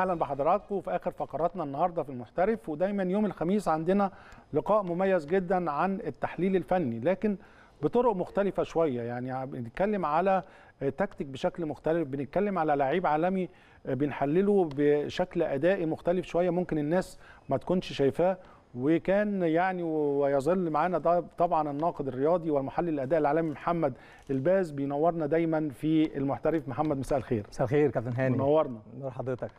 اهلا بحضراتكم في اخر فقراتنا النهارده في المحترف ودايما يوم الخميس عندنا لقاء مميز جدا عن التحليل الفني لكن بطرق مختلفه شويه يعني بنتكلم على تكتيك بشكل مختلف بنتكلم على لعيب عالمي بنحلله بشكل ادائي مختلف شويه ممكن الناس ما تكونش شايفاه وكان يعني ويظل معانا طبعا الناقد الرياضي والمحلل الاداء العالمي محمد الباز بينورنا دايما في المحترف محمد مساء الخير مساء الخير كابتن هاني منورنا نور حضرتك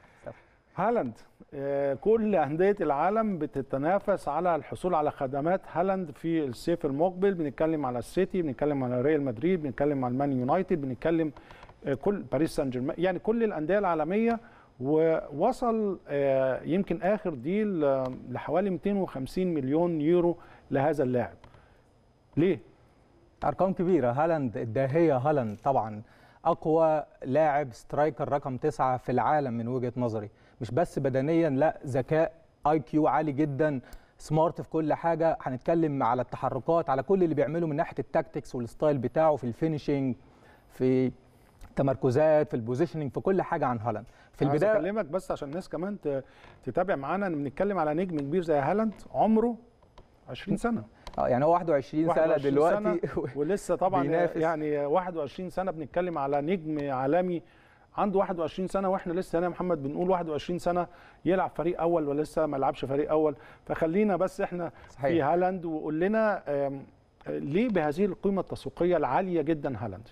هالاند آه، كل أندية العالم بتتنافس على الحصول على خدمات هالاند في الصيف المقبل بنتكلم على السيتي بنتكلم على ريال مدريد بنتكلم على المان يونايتد بنتكلم آه، كل باريس سان جيرمان يعني كل الأندية العالمية ووصل آه، يمكن آخر ديل لحوالي 250 مليون يورو لهذا اللاعب ليه؟ أرقام كبيرة هالاند الداهية هالاند طبعا أقوى لاعب سترايكر رقم تسعة في العالم من وجهة نظري مش بس بدنيا لا ذكاء اي كيو عالي جدا سمارت في كل حاجه هنتكلم على التحركات على كل اللي بيعمله من ناحيه التاكتكس والستايل بتاعه في الفينشنج في تمركزات في البوزيشننج في كل حاجه عن هالاند في البدايه اكلمك بس عشان الناس كمان تتابع معانا بنتكلم على نجم كبير زي هالاند عمره 20 سنه اه يعني هو 21, 21 سنه دلوقتي سنة ولسه طبعا بينافس. يعني 21 سنه بنتكلم على نجم عالمي عنده 21 سنه واحنا لسه هنا يا محمد بنقول 21 سنه يلعب فريق اول ولا لسه ما لعبش فريق اول فخلينا بس احنا صحيح. في هالاند وقول لنا آه، ليه بهذه القيمه التسويقيه العاليه جدا هالاند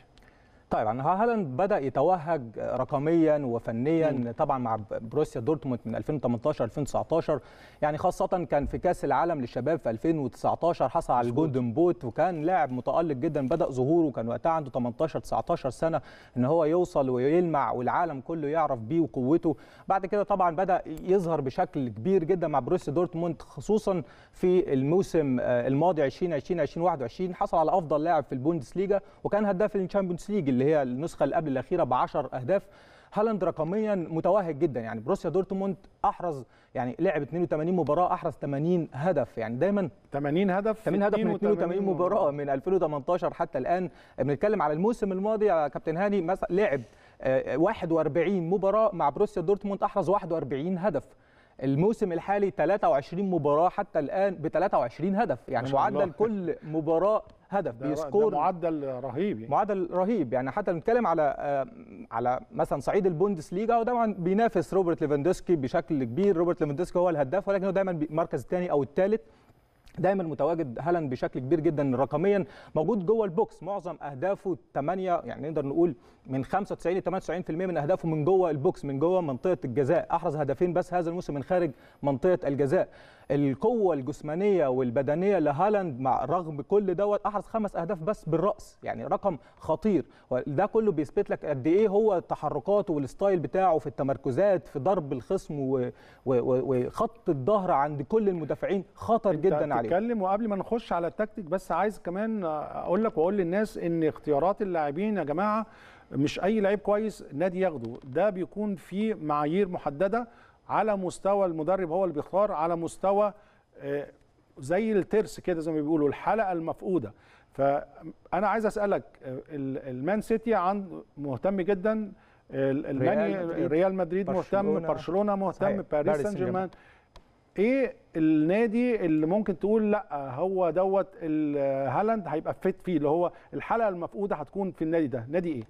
طيب يعني هالاند بدا يتوهج رقميا وفنيا مم. طبعا مع بروسيا دورتموند من 2018 2019 يعني خاصه كان في كاس العالم للشباب في 2019 حصل على الجولدن بوت وكان لاعب متالق جدا بدا ظهوره كان وقتها عنده 18 19 سنه ان هو يوصل ويلمع والعالم كله يعرف بيه وقوته بعد كده طبعا بدا يظهر بشكل كبير جدا مع بروسيا دورتموند خصوصا في الموسم آه، الماضي 2020 2021 حصل على افضل لاعب في البوندسليغا وكان هداف الشامبيونز ليج اللي هي النسخه اللي قبل الاخيره ب 10 اهداف هالاند رقميا متوهج جدا يعني بروسيا دورتموند احرز يعني لعب 82 مباراه احرز 80 هدف يعني دايما 80 هدف 80 هدف من 82 مباراه من 2018 حتى الان بنتكلم على الموسم الماضي يا كابتن هاني مثلا لعب 41 آه، مباراه مع بروسيا دورتموند احرز 41 هدف الموسم الحالي 23 مباراه حتى الان ب 23 هدف يعني معدل كل مباراه هدف بيسكور معدل رهيب يعني. معدل رهيب يعني حتى بنتكلم على آه، على مثلا صعيد البوندس هو وطبعا بينافس روبرت ليفاندوسكي بشكل كبير روبرت ليفاندوسكي هو الهداف ولكن هو دايما المركز الثاني او الثالث دايما متواجد هالاند بشكل كبير جدا رقميا موجود جوه البوكس معظم اهدافه 8 يعني نقدر نقول من 95 ل 98% من اهدافه من جوه البوكس من جوه منطقه الجزاء احرز هدفين بس هذا الموسم من خارج منطقه الجزاء القوه الجسمانيه والبدنيه لهالاند مع رغم كل دوت احرز خمس اهداف بس بالراس يعني رقم خطير وده كله بيثبت لك قد ايه هو تحركاته والستايل بتاعه في التمركزات في ضرب الخصم وخط الظهر عند كل المدافعين خطر جدا عليه اتكلم وقبل ما نخش على التكتيك بس عايز كمان اقول لك واقول للناس ان اختيارات اللاعبين يا جماعه مش اي لعيب كويس نادي ياخده ده بيكون في معايير محدده على مستوى المدرب هو اللي بيختار على مستوى آه، زي الترس كده زي ما بيقولوا الحلقه المفقوده فانا عايز اسالك آه، المان سيتي عن مهتم جدا الماني ريال مدريد مهتم برشلونه مهتم باريس سان جيرمان ايه النادي اللي ممكن تقول لا هو دوت هالاند هيبقى فيت فيه اللي هو الحلقه المفقوده هتكون في النادي ده نادي ايه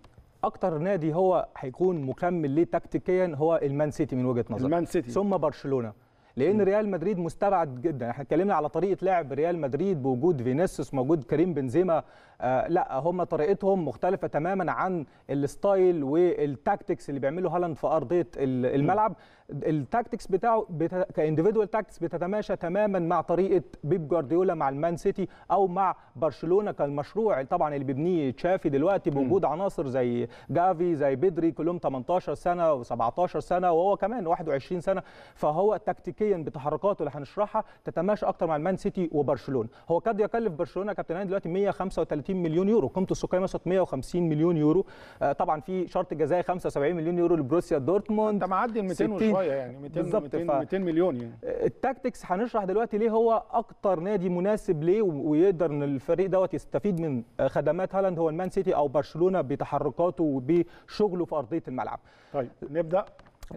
اكتر نادي هو هيكون مكمل ليه تكتيكيا هو المان سيتي من وجهه نظري المان سيتي ثم برشلونه لان ريال مدريد مستبعد جدا احنا اتكلمنا على طريقه لعب ريال مدريد بوجود فينيسيوس موجود كريم بنزيما آه لا هم طريقتهم مختلفه تماما عن الستايل والتاكتكس اللي بيعمله هالاند في ارضيه الملعب التاكتكس بتاعه بتا... كانديفيدوال تاكتكس بتتماشى تماما مع طريقه بيب جوارديولا مع المان سيتي او مع برشلونه كالمشروع طبعا اللي بيبنيه تشافي دلوقتي بوجود عناصر زي جافي زي بدري كلهم 18 سنه و17 سنه وهو كمان 21 سنه فهو تكتيكيا نسبيا بتحركاته اللي هنشرحها تتماشى اكتر مع المان سيتي وبرشلونه هو قد يكلف برشلونه كابتن هاني دلوقتي 135 مليون يورو قيمته السوقيه مثلا 150 مليون يورو آه طبعا في شرط جزائي 75 مليون يورو لبروسيا دورتموند انت معدي ال 200 وشويه يعني 200 200, ف... 200 مليون يعني آه، التاكتكس هنشرح دلوقتي ليه هو اكتر نادي مناسب ليه ويقدر ان الفريق دوت يستفيد من آه، خدمات هالاند هو المان سيتي او برشلونه بتحركاته وبشغله في ارضيه الملعب طيب نبدا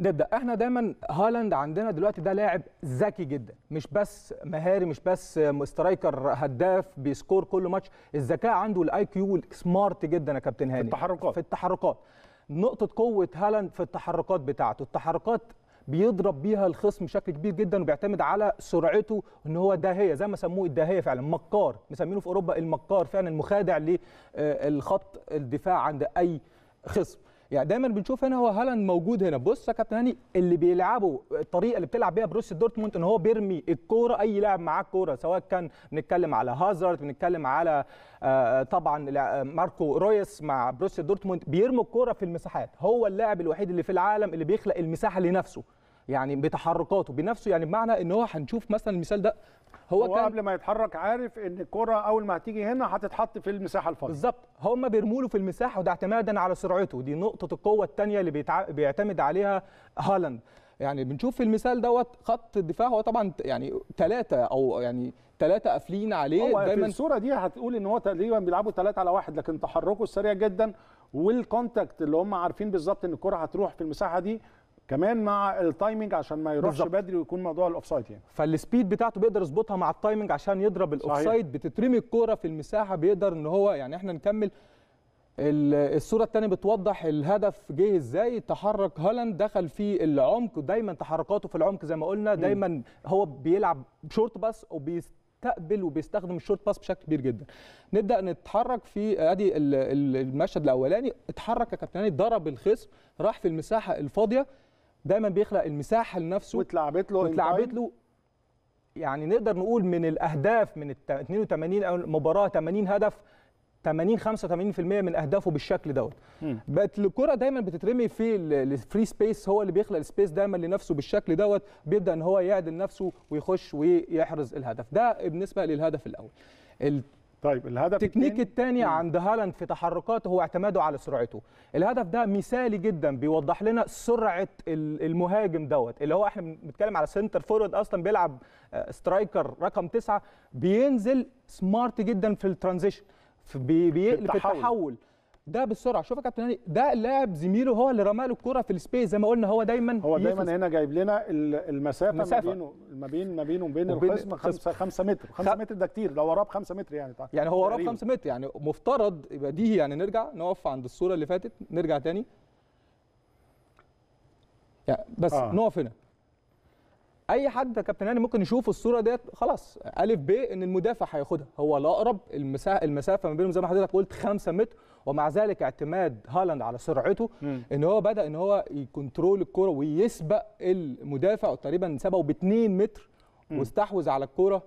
نبدا احنا دايما هالاند عندنا دلوقتي ده لاعب ذكي جدا مش بس مهاري مش بس سترايكر هداف بيسكور كل ماتش الذكاء عنده الاي كيو سمارت جدا يا كابتن هاني في التحركات في التحركات نقطه قوه هالاند في التحركات بتاعته التحركات بيضرب بيها الخصم بشكل كبير جدا وبيعتمد على سرعته ان هو داهيه زي ما سموه الداهيه فعلا مكار مسمينه في اوروبا المكار فعلا المخادع للخط الدفاع عند اي خصم يعني دايما بنشوف هنا هو هالاند موجود هنا بص يا كابتن هاني اللي بيلعبوا الطريقه اللي بتلعب بيها بروسيا دورتموند ان هو بيرمي الكوره اي لاعب معاه كوره سواء كان بنتكلم على هازارد بنتكلم على آه، طبعا ماركو رويس مع بروسيا دورتموند بيرموا الكوره في المساحات هو اللاعب الوحيد اللي في العالم اللي بيخلق المساحه لنفسه يعني بتحركاته بنفسه يعني بمعنى ان هو هنشوف مثلا المثال ده هو, هو كان قبل ما يتحرك عارف ان الكره اول ما هتيجي هنا هتتحط في المساحه الفاضيه بالظبط هم بيرموا له في المساحه وده اعتمادا على سرعته دي نقطه القوه الثانيه اللي بيتع... بيعتمد عليها هالاند يعني بنشوف في المثال دوت خط الدفاع هو طبعا يعني ثلاثه او يعني ثلاثه قافلين عليه هو دايما في الصوره دي هتقول ان هو تقريبا بيلعبوا ثلاثه على واحد لكن تحركه سريع جدا والكونتاكت اللي هم عارفين بالظبط ان الكره هتروح في المساحه دي كمان مع التايمنج عشان ما يروحش بالزبط. بدري ويكون موضوع الاوفسايد يعني فالسبيد بتاعته بيقدر يظبطها مع التايمنج عشان يضرب الاوفسايد بتترمي الكوره في المساحه بيقدر ان هو يعني احنا نكمل الصوره الثانيه بتوضح الهدف جه ازاي تحرك هالاند دخل في العمق دايما تحركاته في العمق زي ما قلنا دايما هو بيلعب شورت باس وبيستقبل وبيستخدم الشورت باس بشكل كبير جدا نبدا نتحرك في ادي المشهد الاولاني اتحرك يا كابتن يعني ضرب الخصم راح في المساحه الفاضيه دايما بيخلق المساحه لنفسه واتلعبت له واتلعبت له يعني نقدر نقول من الاهداف من 82 او المباراه 80 هدف 80 85% من اهدافه بالشكل دوت بقت الكره دايما بتترمي في الفري سبيس هو اللي بيخلق السبيس دايما لنفسه بالشكل دوت بيبدا ان هو يعدل نفسه ويخش ويحرز الهدف ده بالنسبه للهدف الاول طيب الهدف التكنيك الثاني عند هالاند في تحركاته هو اعتماده على سرعته الهدف ده مثالي جدا بيوضح لنا سرعه المهاجم دوت اللي هو احنا بنتكلم على سنتر فورورد اصلا بيلعب آه، سترايكر رقم تسعة بينزل سمارت جدا في الترانزيشن بيقلب التحول, التحول. ده بالسرعه شوف يا كابتن هاني ده اللاعب زميله هو اللي رمى له الكره في السبيس زي ما قلنا هو دايما هو دايما هنا جايب لنا المسافه المسافة. ما بينه ما بين ما بينه وبين الخصم 5 5 متر 5 خ... متر ده كتير ده وراه ب 5 متر يعني طيب. يعني هو وراه ب 5 متر يعني مفترض بديهي يعني نرجع نقف عند الصوره اللي فاتت نرجع تاني يعني بس آه. نقف هنا اي حد يا كابتن هاني يعني ممكن يشوف الصوره ديت خلاص الف ب ان المدافع هياخدها هو الاقرب المسافه ما بينهم زي ما حضرتك قلت 5 متر ومع ذلك اعتماد هالاند على سرعته مم. ان هو بدا ان هو يكنترول الكره ويسبق المدافع تقريبا سبقه ب 2 متر واستحوذ على الكره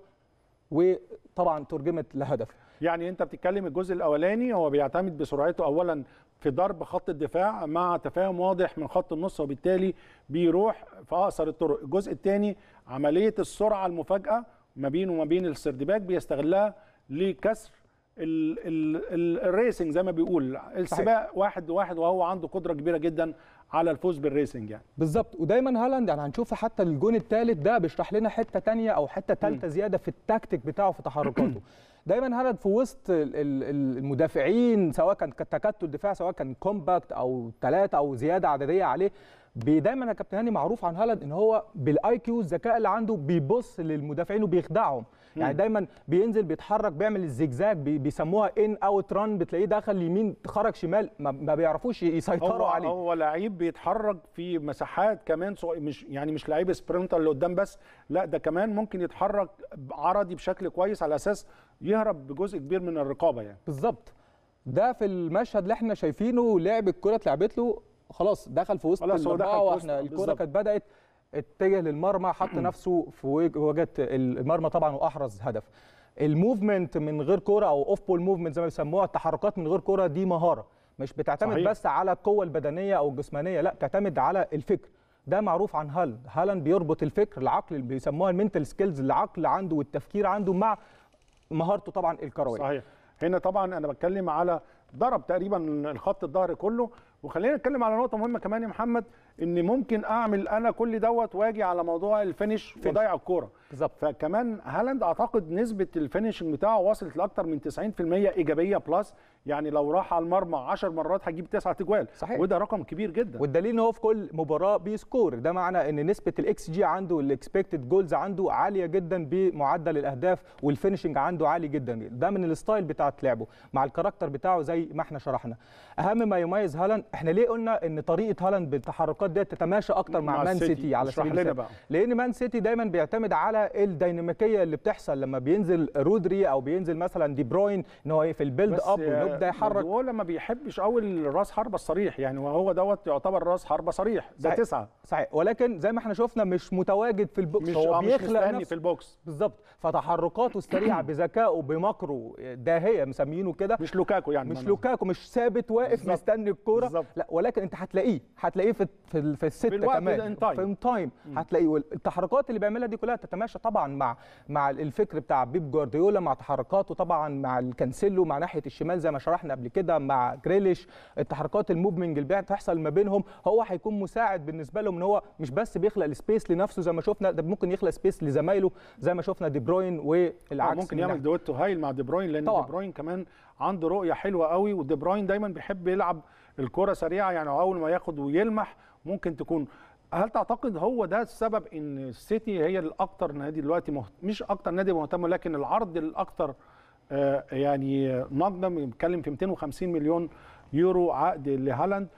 وطبعا ترجمت لهدف يعني انت بتتكلم الجزء الاولاني هو بيعتمد بسرعته اولا في ضرب خط الدفاع مع تفاهم واضح من خط النص وبالتالي بيروح في اقصر الطرق الجزء الثاني عمليه السرعه المفاجاه ما بينه وما بين السردباك بيستغلها لكسر الريسنج زي ما بيقول السباق صحيح. واحد واحد وهو عنده قدره كبيره جدا على الفوز بالريسنج يعني بالظبط ودايما هالاند يعني هنشوف حتى الجون الثالث ده بيشرح لنا حته ثانيه او حته ثالثه زياده في التكتيك بتاعه في تحركاته دايما هالاند في وسط المدافعين سواء كان تكتل دفاع سواء كان كومباكت او ثلاثه او زياده عدديه عليه دايما يا كابتن هاني معروف عن هالاند ان هو بالاي كيو الذكاء اللي عنده بيبص للمدافعين وبيخدعهم يعني دايما بينزل بيتحرك بيعمل الزجزاج بيسموها ان اوت ران بتلاقيه دخل يمين خرج شمال ما بيعرفوش يسيطروا عليه هو لعيب بيتحرك في مساحات كمان مش يعني مش لعيب سبرنتر اللي قدام بس لا ده كمان ممكن يتحرك عرضي بشكل كويس على اساس يهرب بجزء كبير من الرقابه يعني بالظبط ده في المشهد اللي احنا شايفينه لعب الكره اتلعبت له خلاص دخل في وسط الاربعه واحنا الكره كانت بدات اتجه للمرمى حط نفسه في وجهه المرمى طبعا واحرز هدف الموفمنت من غير كوره او اوف بول موفمنت زي ما بيسموها التحركات من غير كوره دي مهاره مش بتعتمد صحيح. بس على القوه البدنيه او الجسمانيه لا بتعتمد على الفكر ده معروف عن هالاند هالاند بيربط الفكر العقل اللي بيسموها المنتال سكيلز العقل عنده والتفكير عنده مع مهارته طبعا الكرويه صحيح هنا طبعا انا بتكلم على ضرب تقريبا الخط الظهر كله وخلينا نتكلم على نقطه مهمه كمان يا محمد ان ممكن اعمل انا كل دوت واجي على موضوع الفينش وضيع الكوره بالظبط فكمان هالاند اعتقد نسبه الفينشنج بتاعه وصلت لاكثر من 90% ايجابيه بلس يعني لو راح على المرمى 10 مرات هجيب 9 تجوال صحيح وده رقم كبير جدا والدليل ان هو في كل مباراه بيسكور ده معنى ان نسبه الاكس جي عنده والاكسبكتد جولز عنده عاليه جدا بمعدل الاهداف والفينشنج عنده عالي جدا ده من الستايل بتاع لعبه مع الكاركتر بتاعه زي ما احنا شرحنا اهم ما يميز هالاند احنا ليه قلنا ان طريقه هالاند بالتحركات ديت تتماشى اكتر مع, مع مان سيتي, سيتي على سبيل بقى. لان مان سيتي دايما بيعتمد على الديناميكيه اللي بتحصل لما بينزل رودري او بينزل مثلا دي بروين ان هو في البيلد اب يبدا يحرك هو لما بيحبش قوي راس حربه الصريح يعني وهو دوت يعتبر راس حربه صريح ده صحيح. تسعه صحيح ولكن زي ما احنا شفنا مش متواجد في البوكس مش هو آه، بيخلق مش في البوكس بالظبط فتحركاته السريعه بذكائه بمكره داهيه مسميينه كده مش لوكاكو يعني مش لوكاكو مش ثابت واقف بالزبط. مستني الكوره لا ولكن انت هتلاقيه هتلاقيه في في, في السته كمان في تايم هتلاقيه التحركات اللي بيعملها دي كلها تتماشى طبعا مع مع الفكر بتاع بيب جوارديولا مع تحركاته طبعا مع الكانسيلو مع ناحيه الشمال زي ما شرحنا قبل كده مع جريليش التحركات الموفمنج اللي بتحصل ما بينهم هو هيكون مساعد بالنسبه لهم ان هو مش بس بيخلق السبيس لنفسه زي ما شفنا ده ممكن يخلق سبيس لزمايله زي ما شفنا دي بروين آه، والعكس ممكن يعمل دويتو هايل مع دي بروين لان طبعا. دي بروين كمان عنده رؤيه حلوه قوي ودي بروين دايما بيحب يلعب الكره سريعه يعني اول ما ياخد ويلمح ممكن تكون هل تعتقد هو ده السبب ان السيتي هي الاكثر نادي دلوقتي مهت... مش اكثر نادي مهتم لكن العرض الاكثر آه، يعني نقدا بنتكلم في 250 مليون يورو عقد لهالاند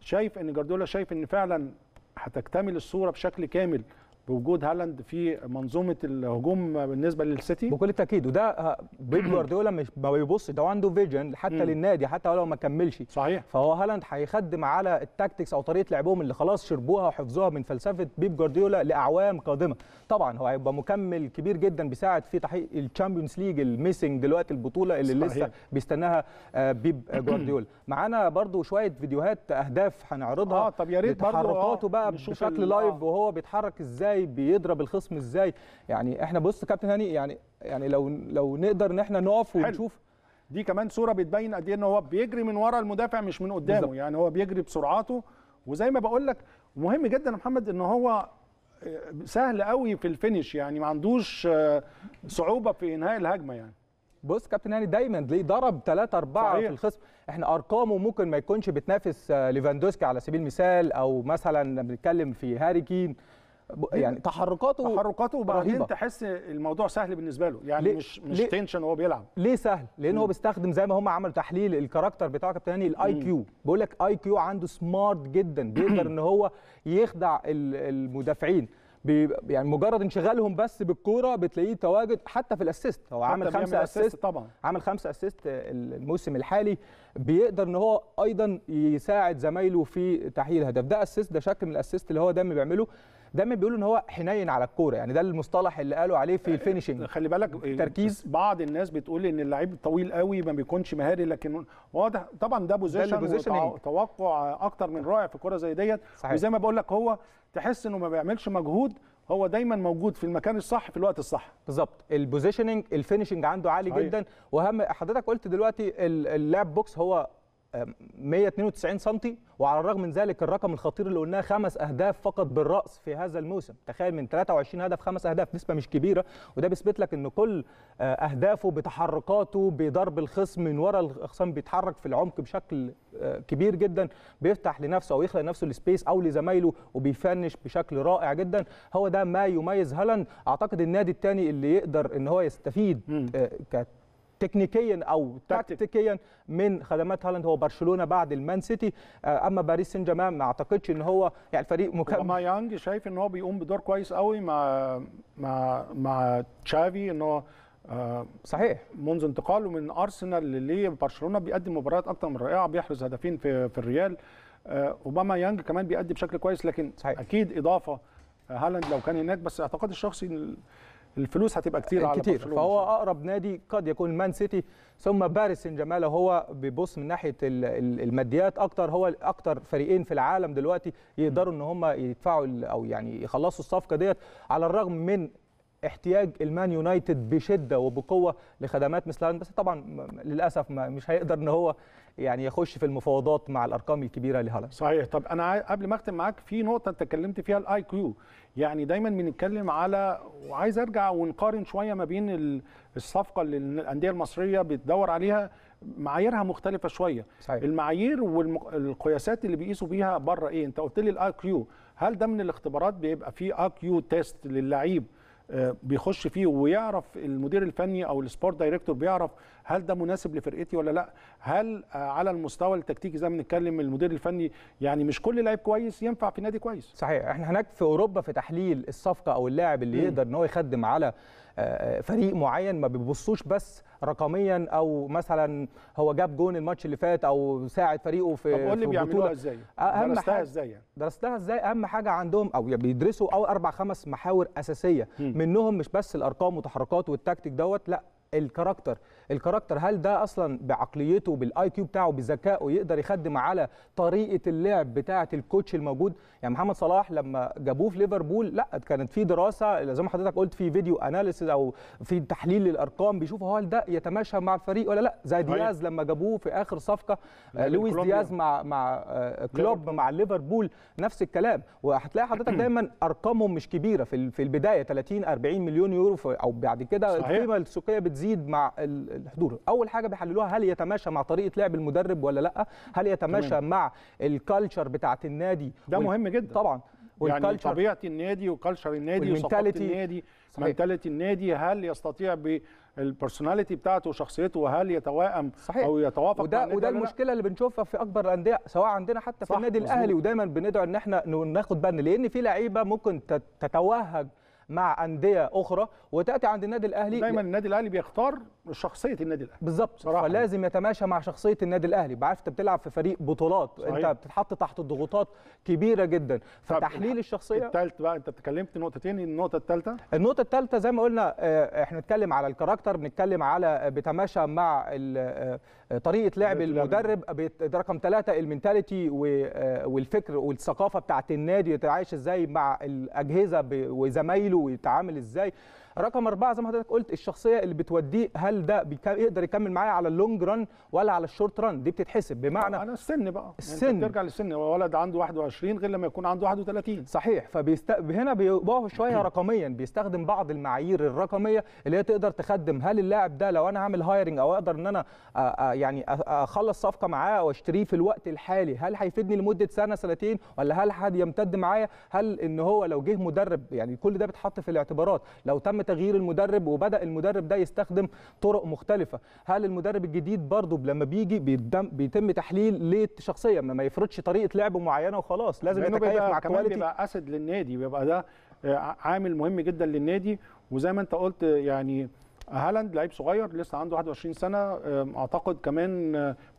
شايف ان جاردولا شايف ان فعلا هتكتمل الصوره بشكل كامل بوجود هالاند في منظومه الهجوم بالنسبه للسيتي بكل تاكيد وده آه، بيب جوارديولا مش ما بيبص ده عنده فيجن حتى مم. للنادي حتى لو ما كملش صحيح فهو هالاند هيخدم على التاكتكس او طريقه لعبهم اللي خلاص شربوها وحفظوها من فلسفه بيب جوارديولا لاعوام قادمه طبعا هو هيبقى مكمل كبير جدا بيساعد في تحقيق الشامبيونز ليج الميسنج دلوقتي البطوله اللي صحيح. لسه بيستناها آه، بيب جوارديولا معانا برده شويه فيديوهات اهداف هنعرضها اه طب يا ريت آه، تحركاته بقى بشكل لايف وهو بيتحرك ازاي ازاي بيضرب الخصم ازاي يعني احنا بص كابتن هاني يعني يعني لو لو نقدر ان احنا نقف ونشوف دي كمان صوره بتبين قد ايه ان هو بيجري من ورا المدافع مش من قدامه بالزبط. يعني هو بيجري بسرعته وزي ما بقول لك مهم جدا محمد ان هو آه، سهل قوي في الفينش يعني ما عندوش آه، صعوبه في انهاء الهجمه يعني بص كابتن هاني دايما ليه ضرب 3 4 في الخصم احنا ارقامه ممكن ما يكونش بتنافس آه، ليفاندوسكي على سبيل المثال او مثلا بنتكلم في هاري كين يعني تحركاته تحركاته وبعدين تحس الموضوع سهل بالنسبه له يعني ليه مش مش تنشن وهو بيلعب ليه سهل لان هو بيستخدم زي ما هم عملوا تحليل الكاركتر بتاعه كابتن هاني الاي كيو بيقول لك اي كيو عنده سمارت جدا بيقدر ان هو يخدع المدافعين يعني مجرد انشغالهم بس بالكوره بتلاقيه تواجد حتى في الاسيست هو عامل خمسه اسيست طبعا عامل خمسه اسيست الموسم الحالي بيقدر ان هو ايضا يساعد زمايله في تحقيق الهدف ده اسيست ده شكل من الاسيست اللي هو دايما بيعمله دايما بيقولوا ان هو حنين على الكوره يعني ده المصطلح اللي قالوا عليه في آه، الفينشنج خلي بالك تركيز بعض الناس بتقول ان اللعيب طويل قوي ما بيكونش مهاري لكن واضح طبعا ده بوزيشن توقع اكتر من رائع في كوره زي ديت وزي ما بقول لك هو تحس انه ما بيعملش مجهود هو دايما موجود في المكان الصح في الوقت الصح بالظبط البوزيشننج الفينشنج عنده عالي صحيح. جدا واهم حضرتك قلت دلوقتي اللاعب بوكس هو 192 سم وعلى الرغم من ذلك الرقم الخطير اللي قلناه خمس اهداف فقط بالراس في هذا الموسم تخيل من 23 هدف خمس اهداف نسبه مش كبيره وده بيثبت لك ان كل آه، اهدافه بتحركاته بضرب الخصم من ورا الخصم بيتحرك في العمق بشكل آه، كبير جدا بيفتح لنفسه او يخلق لنفسه السبيس او لزمايله وبيفنش بشكل رائع جدا هو ده ما يميز هالاند اعتقد النادي الثاني اللي يقدر ان هو يستفيد تكنيكيا او تكتيكيا من خدمات هالاند هو برشلونه بعد المان سيتي آه، اما باريس سان جيرمان ما اعتقدش ان هو يعني الفريق مكمل ما يانج شايف ان هو بيقوم بدور كويس قوي مع مع مع تشافي ان هو آه، صحيح منذ انتقاله من ارسنال لبرشلونه بيقدم مباريات اكثر من رائعه بيحرز هدفين في في الريال آه، اوباما يانج كمان بيأدي بشكل كويس لكن صحيح. اكيد اضافه هالاند لو كان هناك بس اعتقد الشخصي الفلوس هتبقى كتير على كتير فهو اقرب نادي قد يكون مان سيتي ثم باريس سان جيرمان هو بيبص من ناحيه الماديات اكتر هو اكتر فريقين في العالم دلوقتي يقدروا ان هم يدفعوا او يعني يخلصوا الصفقه ديت على الرغم من احتياج المان يونايتد بشده وبقوه لخدمات مثل بس طبعا للاسف مش هيقدر ان هو يعني يخش في المفاوضات مع الارقام الكبيره لهالاند صحيح طب انا قبل ما اختم معاك في نقطه انت اتكلمت فيها الاي كيو يعني دايما بنتكلم على وعايز ارجع ونقارن شويه ما بين الصفقه اللي الانديه المصريه بتدور عليها معاييرها مختلفه شويه صحيح. المعايير والقياسات اللي بيقيسوا بيها بره ايه انت قلت لي الاي كيو هل ده من الاختبارات بيبقى في اي كيو تيست للعيب آه، بيخش فيه ويعرف المدير الفني او السبورت دايركتور بيعرف هل ده مناسب لفرقتي ولا لا هل آه، على المستوى التكتيكي زي ما بنتكلم المدير الفني يعني مش كل لاعب كويس ينفع في نادي كويس صحيح احنا هناك في اوروبا في تحليل الصفقه او اللاعب اللي م. يقدر ان هو يخدم على فريق معين ما بيبصوش بس رقميا او مثلا هو جاب جون الماتش اللي فات او ساعد فريقه في طب قول لي بيعملوها ازاي درستها ازاي يعني درستها ازاي اهم حاجه عندهم او يعني بيدرسوا او اربع خمس محاور اساسيه م. منهم مش بس الارقام وتحركات والتكتيك دوت لا الكاركتر الكاركتر هل ده اصلا بعقليته بالاي كيو بتاعه بذكائه يقدر يخدم على طريقه اللعب بتاعه الكوتش الموجود يعني محمد صلاح لما جابوه في ليفربول لا كانت في دراسه زي ما حضرتك قلت في فيديو اناليسيز او في تحليل للارقام بيشوفوا هل ده يتماشى مع الفريق ولا لا زي دياز لما جابوه في اخر صفقه لويس دياز مع مع آه، كلوب مع ليفربول نفس الكلام وهتلاقي حضرتك دايما ارقامهم مش كبيره في في البدايه 30 40 مليون يورو او بعد كده القيمه السوقيه بتزيد مع الحضور اول حاجه بيحللوها هل يتماشى مع طريقه لعب المدرب ولا لا هل يتماشى تمام. مع الكالتشر بتاعه النادي ده وال... مهم جدا طبعا يعني طبيعه النادي وكالتشر النادي وثقافه النادي منتاليتي النادي هل يستطيع بالبرسوناليتي بتاعته وشخصيته وهل يتوائم صحيح. او يتوافق وده مع وده المشكله اللي بنشوفها في اكبر الانديه سواء عندنا حتى في النادي الاهلي ودايما بندعو ان احنا ناخد بالنا لان في لعيبه ممكن تتوهج مع انديه اخرى وتاتي عند النادي الاهلي دايما النادي الاهلي بيختار شخصيه النادي الاهلي بالظبط فلازم يتماشى مع شخصيه النادي الاهلي بعرف انت بتلعب في فريق بطولات صحيح. انت بتتحط تحت ضغوطات كبيره جدا فتحليل الشخصيه الثالث بقى انت اتكلمت نقطتين النقطه الثالثه النقطه الثالثه زي ما قلنا آه، احنا بنتكلم على الكاركتر بنتكلم على آه، بتماشى مع طريقه لعب المدرب رقم ثلاثة المنتاليتي آه، والفكر والثقافه بتاعت النادي يتعايش ازاي مع الاجهزه وزمايله ويتعامل ازاي رقم أربعة زي ما حضرتك قلت الشخصية اللي بتوديه هل ده يقدر يكمل معايا على اللونج ران ولا على الشورت ران دي بتتحسب بمعنى أنا السن بقى يعني السن يعني ترجع للسن ولد عنده 21 غير لما يكون عنده 31 صحيح فبيست... هنا شوية رقميا بيستخدم بعض المعايير الرقمية اللي هي تقدر تخدم هل اللاعب ده لو أنا هعمل هايرنج أو أقدر إن أنا يعني اخلص صفقه معاه واشتريه في الوقت الحالي هل هيفيدني لمده سنه سنتين ولا هل هيمتد معايا هل ان هو لو جه مدرب يعني كل ده بيتحط في الاعتبارات لو تم تغيير المدرب وبدا المدرب ده يستخدم طرق مختلفه هل المدرب الجديد برضه لما بيجي بيتم تحليل ليه شخصيه ما يفرضش طريقه لعب معينه وخلاص لازم يتكيف مع كواليتي بيبقى اسد للنادي بيبقى ده آه، عامل مهم جدا للنادي وزي ما انت قلت يعني هالاند لعيب صغير لسه عنده 21 سنه اعتقد كمان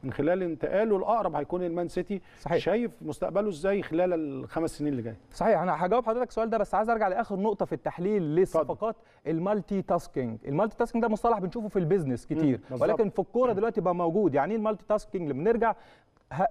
من خلال انتقاله الاقرب هيكون المان سيتي صحيح. شايف مستقبله ازاي خلال الخمس سنين اللي جايه صحيح انا هجاوب حضرتك السؤال ده بس عايز ارجع لاخر نقطه في التحليل للصفقات المالتي تاسكينج المالتي تاسكينج ده مصطلح بنشوفه في البيزنس كتير مم. ولكن في الكوره دلوقتي بقى موجود يعني ايه المالتي تاسكينج لما نرجع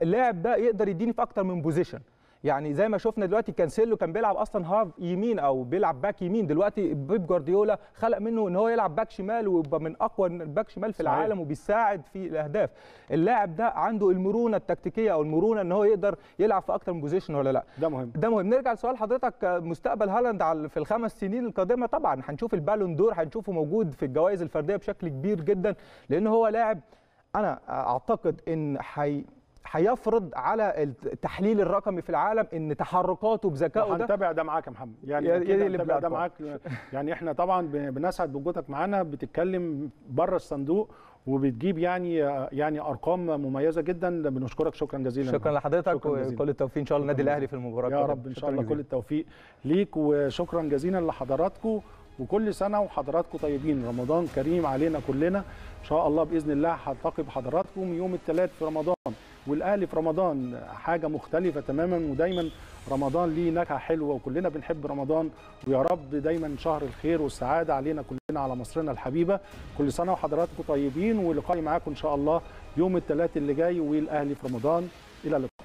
اللاعب ده يقدر يديني في اكتر من بوزيشن يعني زي ما شفنا دلوقتي كانسيلو كان بيلعب اصلا هاف يمين او بيلعب باك يمين دلوقتي بيب جوارديولا خلق منه ان هو يلعب باك شمال ويبقى من اقوى الباك شمال في صحيح. العالم وبيساعد في الاهداف اللاعب ده عنده المرونه التكتيكيه او المرونه ان هو يقدر يلعب في اكتر من بوزيشن ولا لا ده مهم ده مهم نرجع لسؤال حضرتك مستقبل هالاند في الخمس سنين القادمه طبعا هنشوف البالون دور هنشوفه موجود في الجوائز الفرديه بشكل كبير جدا لان هو لاعب انا اعتقد ان حي هيفرض على التحليل الرقمي في العالم ان تحركاته بذكائه ده هنتابع ده معاك يا محمد يعني هنتابع ده معاك يعني احنا طبعا بنسعد بوجودك معانا بتتكلم بره الصندوق وبتجيب يعني يعني ارقام مميزه جدا بنشكرك شكرا جزيلا شكرا لحضرتك وكل التوفيق ان شاء الله النادي الاهلي في المباراه يا رب ان شاء الله كل التوفيق ليك وشكرا جزيلا لحضراتكم وكل سنه وحضراتكم طيبين رمضان كريم علينا كلنا ان شاء الله باذن الله هلتقي بحضراتكم يوم الثلاث في رمضان والاهلي في رمضان حاجه مختلفه تماما ودايما رمضان ليه نكهه حلوه وكلنا بنحب رمضان ويا رب دايما شهر الخير والسعاده علينا كلنا على مصرنا الحبيبه كل سنه وحضراتكم طيبين ولقائي معاكم ان شاء الله يوم الثلاث اللي جاي والاهلي في رمضان الى اللقاء